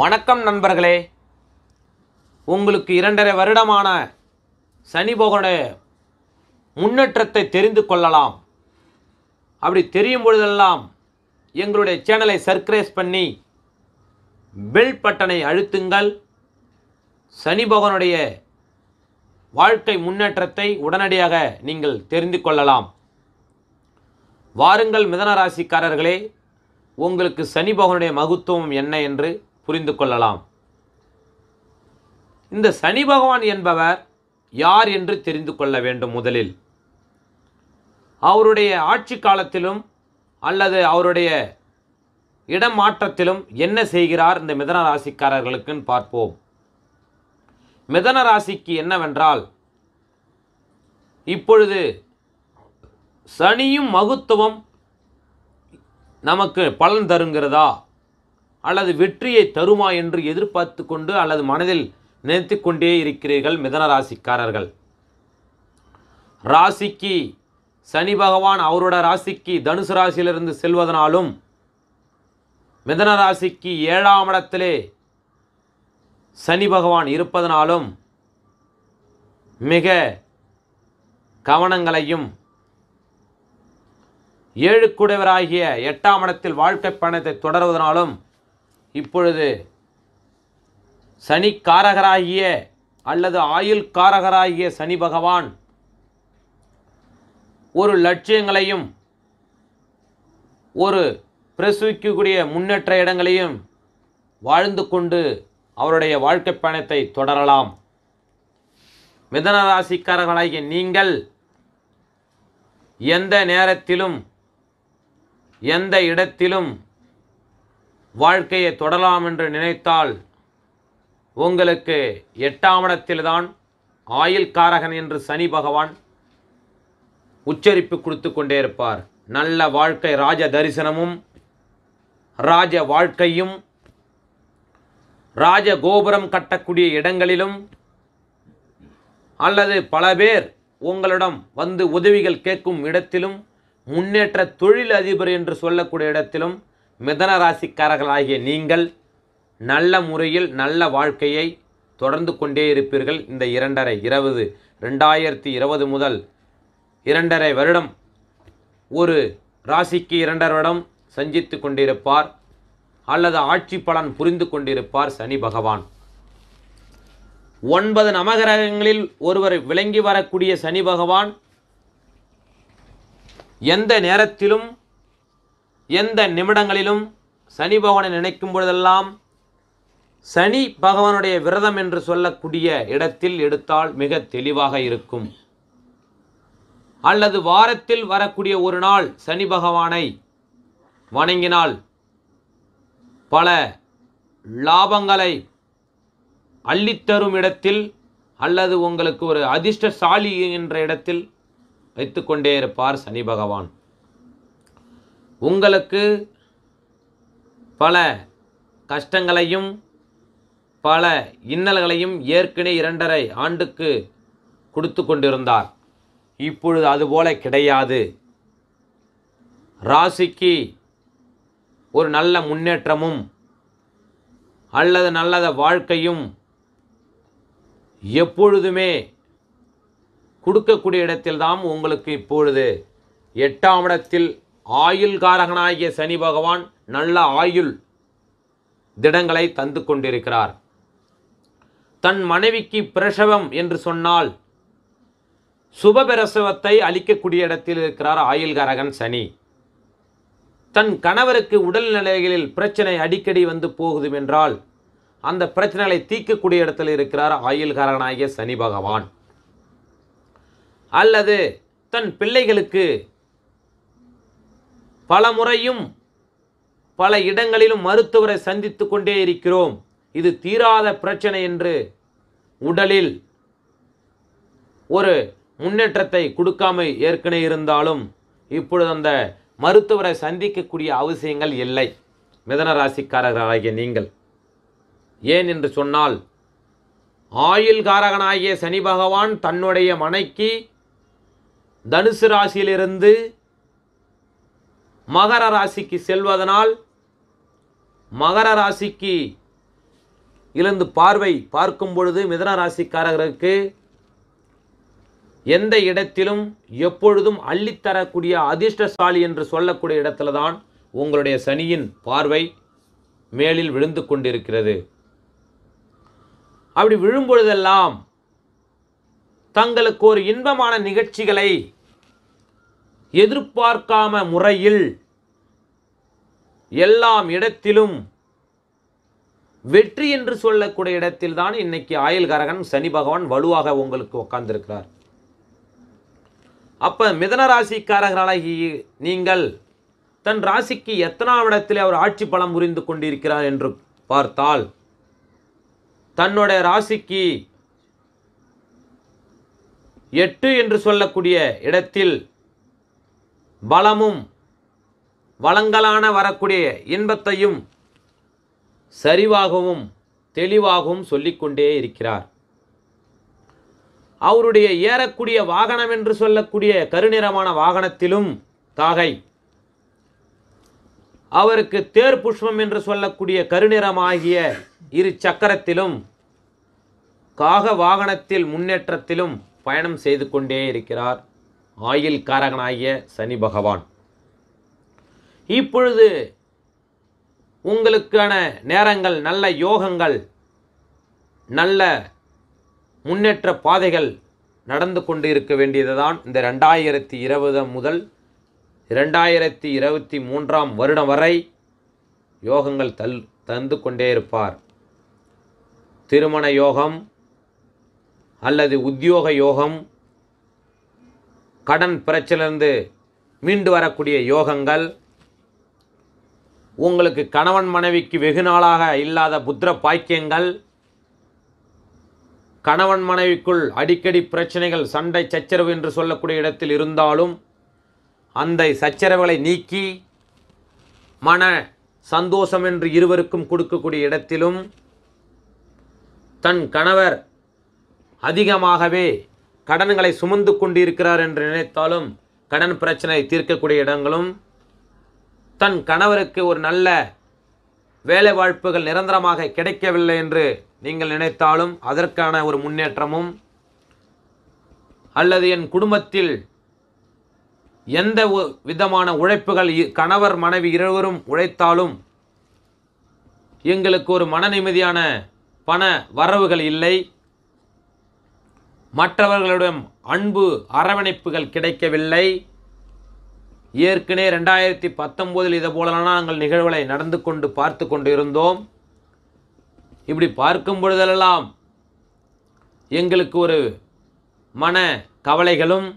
வணக்கம் நண்பர்களே உங்களுக்கு இரண்டரை வருடமான சனி முன்னேற்றத்தை தெரிந்து கொள்ளலாம் அப்படி தெரியும் பொழுதெல்லாம் எங்களுடைய சேனலை சர்க்ரைஸ் பண்ணி பெல் பட்டனை அழுத்துங்கள் சனி வாழ்க்கை முன்னேற்றத்தை உடனடியாக நீங்கள் தெரிந்து கொள்ளலாம் வாருங்கள் மிதன ராசிக்காரர்களே உங்களுக்கு சனி பகவனுடைய மகத்துவம் என்ன என்று புரிந்து கொள்ளலாம் இந்த சனி பகவான் என்பவர் யார் என்று தெரிந்து கொள்ள வேண்டும் முதலில் அவருடைய ஆட்சி காலத்திலும் அல்லது அவருடைய இடம் மாற்றத்திலும் என்ன செய்கிறார் இந்த மிதன ராசிக்காரர்களுக்குன்னு பார்ப்போம் மிதன ராசிக்கு என்னவென்றால் இப்பொழுது சனியும் மகுத்துவம் நமக்கு பலன் தருங்கிறதா அல்லது வெற்றியை தருமா என்று எதிர்பார்த்து கொண்டு அல்லது மனதில் நினைத்து கொண்டே இருக்கிறீர்கள் மிதன ராசிக்காரர்கள் ராசிக்கு சனி பகவான் அவரோட ராசிக்கு தனுசு ராசியிலிருந்து செல்வதனாலும் மிதன ராசிக்கு ஏழாம் இடத்திலே சனி பகவான் இருப்பதனாலும் மிக கவனங்களையும் ஏழு கூடவராகிய எட்டாம் இடத்தில் வாழ்க்கை பயணத்தை தொடர்வதனாலும் இப்பொழுது சனிக்காரகராகிய அல்லது ஆயுள் காரகராகிய சனி பகவான் ஒரு லட்சியங்களையும் ஒரு பிரசவிக்கக்கூடிய முன்னேற்ற இடங்களையும் வாழ்ந்து கொண்டு அவருடைய வாழ்க்கை பயணத்தை தொடரலாம் மிதனராசிக்காரர்களாகிய நீங்கள் எந்த நேரத்திலும் எந்த இடத்திலும் வாழ்க்கையை தொடலாம் என்று நினைத்தால் உங்களுக்கு எட்டாம் இடத்தில்தான் ஆயில் காரகன் என்று சனி பகவான் உச்சரிப்பு கொடுத்து கொண்டே இருப்பார் நல்ல வாழ்க்கை ராஜ தரிசனமும் ராஜ வாழ்க்கையும் ராஜ கோபுரம் கட்டக்கூடிய இடங்களிலும் அல்லது பல பேர் உங்களிடம் வந்து உதவிகள் கேட்கும் இடத்திலும் முன்னேற்ற தொழில் அதிபர் என்று சொல்லக்கூடிய இடத்திலும் மிதன ராசிக்காரர்களாகிய நீங்கள் நல்ல முறையில் நல்ல வாழ்க்கையை தொடர்ந்து கொண்டே இருப்பீர்கள் இந்த இரண்டரை இருபது ரெண்டாயிரத்தி இருபது முதல் இரண்டரை வருடம் ஒரு ராசிக்கு இரண்டரை வருடம் சஞ்சித்து கொண்டிருப்பார் அல்லது ஆட்சி பலன் புரிந்து கொண்டிருப்பார் சனி பகவான் ஒன்பது நவகிரகங்களில் ஒருவர் விளங்கி வரக்கூடிய சனி பகவான் எந்த நேரத்திலும் எந்த நிமிடங்களிலும் சனி பகவானை நினைக்கும் பொழுதெல்லாம் சனி பகவானுடைய விரதம் என்று சொல்லக்கூடிய இடத்தில் எடுத்தால் மிக தெளிவாக இருக்கும் அல்லது வாரத்தில் வரக்கூடிய ஒரு நாள் சனி பகவானை வணங்கினால் பல லாபங்களை அள்ளித்தரும் இடத்தில் அல்லது உங்களுக்கு ஒரு அதிர்ஷ்டசாலி என்ற இடத்தில் வைத்துக்கொண்டே இருப்பார் சனி பகவான் உங்களுக்கு பல கஷ்டங்களையும் பல இன்னல்களையும் ஏற்கனவே இரண்டரை ஆண்டுக்கு கொடுத்து கொண்டிருந்தார் இப்பொழுது அதுபோல கிடையாது ராசிக்கு ஒரு நல்ல முன்னேற்றமும் அல்லது நல்லத வாழ்க்கையும் எப்பொழுதுமே கொடுக்கக்கூடிய இடத்தில்தான் உங்களுக்கு இப்பொழுது எட்டாம் இடத்தில் ஆயுள்காரகனாகிய சனி பகவான் நல்ல ஆயுள் திடங்களை தந்து கொண்டிருக்கிறார் தன் மனைவிக்கு பிரசவம் என்று சொன்னால் சுபபிரசவத்தை அளிக்கக்கூடிய இடத்தில் இருக்கிறார் ஆயுள்காரகன் சனி தன் கணவருக்கு உடல்நிலைகளில் பிரச்சனை அடிக்கடி வந்து போகுதும் என்றால் அந்த பிரச்சனைகளை தீர்க்கக்கூடிய இடத்தில் இருக்கிறார் ஆயுள்காரனாகிய சனி பகவான் அல்லது தன் பிள்ளைகளுக்கு பல முறையும் பல இடங்களிலும் மருத்துவரை சந்தித்து கொண்டே இருக்கிறோம் இது தீராத பிரச்சனை என்று உடலில் ஒரு முன்னேற்றத்தை கொடுக்காமல் ஏற்கனவே இருந்தாலும் இப்பொழுது அந்த மருத்துவரை சந்திக்கக்கூடிய அவசியங்கள் இல்லை மிதன நீங்கள் ஏன் என்று சொன்னால் ஆயுள் காரகனாகிய சனி பகவான் தன்னுடைய மனைக்கு தனுசு ராசியிலிருந்து மகர ராசிக்கு செல்வதனால் மகர ராசிக்கு இருந்து பார்வை பார்க்கும் பொழுது மிதன ராசிக்காரர்களுக்கு எந்த இடத்திலும் எப்பொழுதும் அள்ளித்தரக்கூடிய அதிர்ஷ்டசாலி என்று சொல்லக்கூடிய இடத்துல தான் உங்களுடைய சனியின் பார்வை மேலில் விழுந்து கொண்டிருக்கிறது அப்படி விழும்பொழுதெல்லாம் தங்களுக்கு ஒரு இன்பமான நிகழ்ச்சிகளை எதிர்பார்க்காம முறையில் எல்லாம் இடத்திலும் வெற்றி என்று சொல்லக்கூடிய இடத்தில் தான் இன்னைக்கு கரகன் சனி பகவான் வலுவாக உங்களுக்கு உட்கார்ந்திருக்கிறார் மிதன மிதனராசிக்காரர்களாகி நீங்கள் தன் ராசிக்கு எத்தனாம் இடத்தில் அவர் ஆட்சி பலம் புரிந்து கொண்டிருக்கிறார் என்று பார்த்தால் தன்னுடைய ராசிக்கு எட்டு என்று சொல்லக்கூடிய இடத்தில் பலமும் வளங்களான வரக்கூடிய இன்பத்தையும் சரிவாகவும் தெளிவாகவும் சொல்லிக்கொண்டே இருக்கிறார் அவருடைய ஏறக்கூடிய வாகனம் என்று சொல்லக்கூடிய கருநிறமான வாகனத்திலும் தாகை அவருக்கு தேர் புஷ்பம் என்று சொல்லக்கூடிய கருநிறமாகிய இரு சக்கரத்திலும் காக வாகனத்தில் முன்னேற்றத்திலும் பயணம் செய்து கொண்டே இருக்கிறார் ஆயில் காரகனாகிய சனி பகவான் இப்பொழுது உங்களுக்கான நேரங்கள் நல்ல யோகங்கள் நல்ல முன்னேற்ற பாதைகள் நடந்து கொண்டு இருக்க வேண்டியது தான் இந்த ரெண்டாயிரத்தி இருபது முதல் இரண்டாயிரத்தி இருபத்தி மூன்றாம் வருடம் வரை யோகங்கள் தல் தந்து கொண்டே இருப்பார் திருமண யோகம் அல்லது உத்தியோக யோகம் கடன் பிரச்சனையிலிருந்து மீண்டு வரக்கூடிய யோகங்கள் உங்களுக்கு கணவன் மனைவிக்கு வெகு நாளாக இல்லாத புத்திர பாக்கியங்கள் கணவன் மனைவிக்குள் அடிக்கடி பிரச்சனைகள் சண்டை சச்சரவு என்று சொல்லக்கூடிய இடத்தில் இருந்தாலும் அந்த சச்சரவுகளை நீக்கி மன சந்தோஷம் என்று இருவருக்கும் கொடுக்கக்கூடிய இடத்திலும் தன் கணவர் அதிகமாகவே கடன்களை சுமந்து கொண்டிருக்கிறார் என்று நினைத்தாலும் கடன் பிரச்சனை தீர்க்கக்கூடிய இடங்களும் தன் கணவருக்கு ஒரு நல்ல வேலை வாய்ப்புகள் நிரந்தரமாக கிடைக்கவில்லை என்று நீங்கள் நினைத்தாலும் அதற்கான ஒரு முன்னேற்றமும் அல்லது என் குடும்பத்தில் எந்த விதமான உழைப்புகள் கணவர் மனைவி இருவரும் உழைத்தாலும் எங்களுக்கு ஒரு மன நிம்மதியான பண வரவுகள் இல்லை மற்றவர்களிடம் அன்பு அரவணைப்புகள் கிடைக்கவில்லை ஏற்கனவே ரெண்டாயிரத்தி பத்தொம்போதில் இதை போலலாம் நாங்கள் நிகழ்வுகளை நடந்து கொண்டு பார்த்து கொண்டு இருந்தோம் இப்படி பார்க்கும் பொழுதெல்லாம் எங்களுக்கு ஒரு மன கவலைகளும்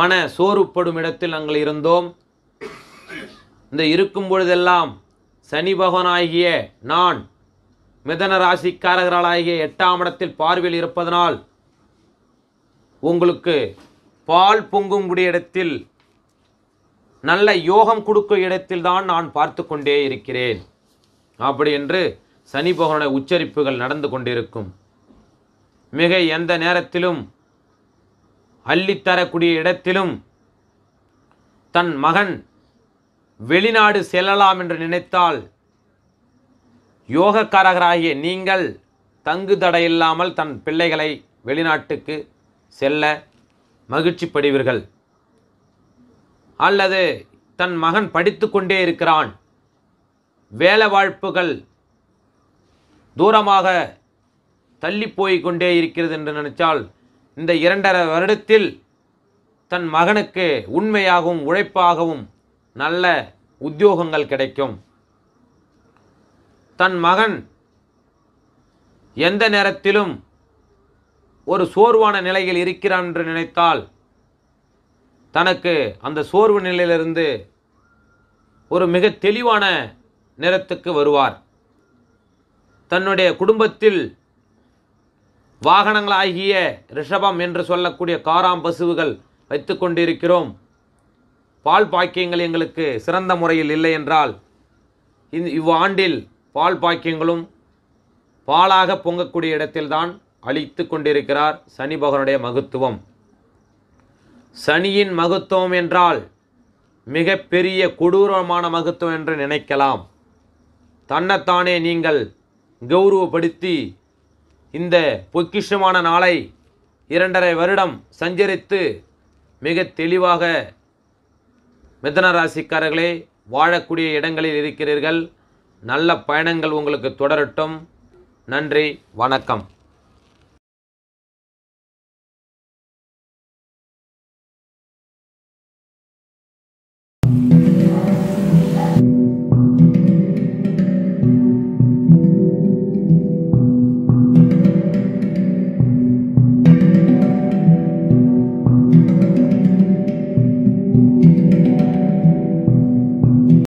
மன சோறுப்படும் இடத்தில் நாங்கள் இருந்தோம் இந்த இருக்கும் பொழுதெல்லாம் சனி பகவானாகிய நான் மிதன ராசிக்காரர்களாகிய எட்டாம் இடத்தில் பார்வையில் இருப்பதனால் உங்களுக்கு பால் கூடிய இடத்தில் நல்ல யோகம் கொடுக்கும் இடத்தில் தான் நான் பார்த்து கொண்டே இருக்கிறேன் அப்படி என்று சனி பகவானுடைய உச்சரிப்புகள் நடந்து கொண்டிருக்கும் மிக எந்த நேரத்திலும் அள்ளித்தரக்கூடிய இடத்திலும் தன் மகன் வெளிநாடு செல்லலாம் என்று நினைத்தால் யோகக்காரகராகிய நீங்கள் தங்கு தடையில்லாமல் தன் பிள்ளைகளை வெளிநாட்டுக்கு செல்ல மகிழ்ச்சி அல்லது தன் மகன் படித்து கொண்டே இருக்கிறான் வேலை வாய்ப்புகள் தூரமாக தள்ளி போய் கொண்டே இருக்கிறது என்று நினைச்சால் இந்த இரண்டரை வருடத்தில் தன் மகனுக்கு உண்மையாகவும் உழைப்பாகவும் நல்ல உத்தியோகங்கள் கிடைக்கும் தன் மகன் எந்த நேரத்திலும் ஒரு சோர்வான நிலையில் இருக்கிறான் என்று நினைத்தால் தனக்கு அந்த சோர்வு நிலையிலிருந்து ஒரு மிக தெளிவான நிறத்துக்கு வருவார் தன்னுடைய குடும்பத்தில் வாகனங்களாகிய ரிஷபம் என்று சொல்லக்கூடிய காராம் பசுவுகள் வைத்து கொண்டிருக்கிறோம் பால் பாக்கியங்கள் எங்களுக்கு சிறந்த முறையில் இல்லை என்றால் இவ்வாண்டில் பால் பாக்கியங்களும் பாலாக பொங்கக்கூடிய இடத்தில்தான் அளித்து கொண்டிருக்கிறார் சனி பகவனுடைய மகத்துவம் சனியின் மகத்துவம் என்றால் மிக பெரிய கொடூரமான மகத்துவம் என்று நினைக்கலாம் தன்னைத்தானே நீங்கள் கௌரவப்படுத்தி இந்த பொக்கிஷமான நாளை இரண்டரை வருடம் சஞ்சரித்து மிக தெளிவாக மிதன ராசிக்காரர்களே வாழக்கூடிய இடங்களில் இருக்கிறீர்கள் நல்ல பயணங்கள் உங்களுக்கு தொடரட்டும் நன்றி வணக்கம்